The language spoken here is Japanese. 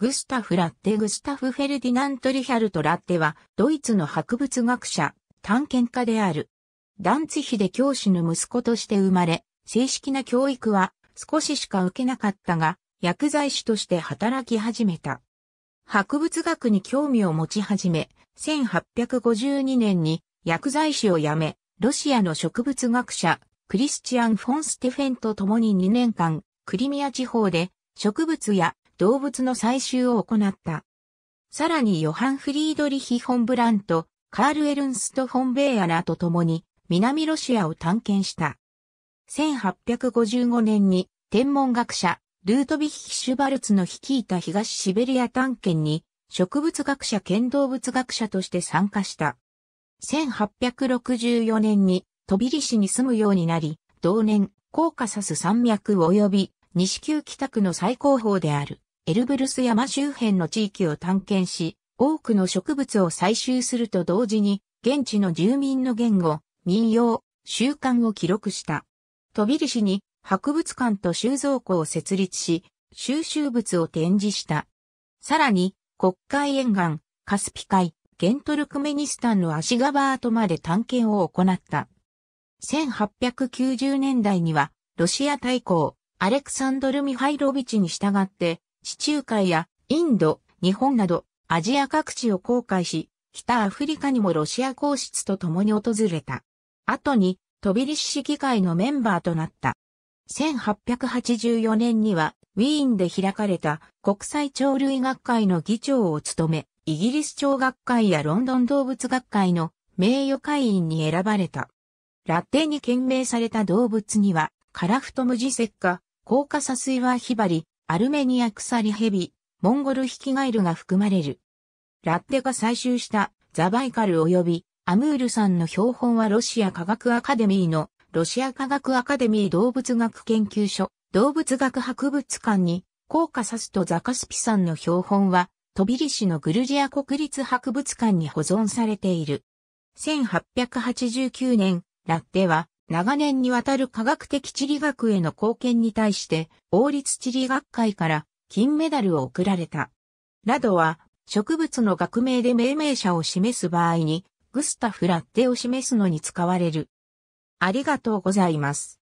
グスタフ・ラッテ・グスタフ・フェルディナント・リヒャルト・ラッテは、ドイツの博物学者、探検家である。ダンツヒで教師の息子として生まれ、正式な教育は少ししか受けなかったが、薬剤師として働き始めた。博物学に興味を持ち始め、1852年に薬剤師を辞め、ロシアの植物学者、クリスチアン・フォン・ステフェンと共に2年間、クリミア地方で植物や動物の採集を行った。さらにヨハン・フリードリヒ・ホンブラント、カール・エルンスト・ホンベーアナと共に南ロシアを探検した。1855年に天文学者、ルートビヒ・シュバルツの率いた東シベリア探検に植物学者兼動物学者として参加した。1864年にトビリ市に住むようになり、同年、コーカサス山脈及び西旧北区の最高峰であるエルブルス山周辺の地域を探検し、多くの植物を採集すると同時に、現地の住民の言語、民謡、習慣を記録した。飛び石に博物館と収蔵庫を設立し、収集物を展示した。さらに、国会沿岸、カスピ海、ゲントルクメニスタンの足ガバートまで探検を行った。1890年代には、ロシア大公、アレクサンドル・ミハイロビチに従って、地中海やインド、日本などアジア各地を航海し、北アフリカにもロシア皇室と共に訪れた。後に、飛びリ市議会のメンバーとなった。1884年には、ウィーンで開かれた国際鳥類学会の議長を務め、イギリス鳥学会やロンドン動物学会の名誉会員に選ばれた。ラテに懸命された動物には、カラフトムジセッカ、コーカサスイワヒバリ、アルメニア鎖蛇、モンゴルヒキガエルが含まれる。ラッテが採集したザバイカル及びアムールさんの標本はロシア科学アカデミーのロシア科学アカデミー動物学研究所動物学博物館にコーカサスとザカスピさんの標本はトビリシのグルジア国立博物館に保存されている。1889年、ラッテは長年にわたる科学的地理学への貢献に対して、王立地理学会から金メダルを贈られた。ラドは、植物の学名で命名者を示す場合に、グスタフ・ラッテを示すのに使われる。ありがとうございます。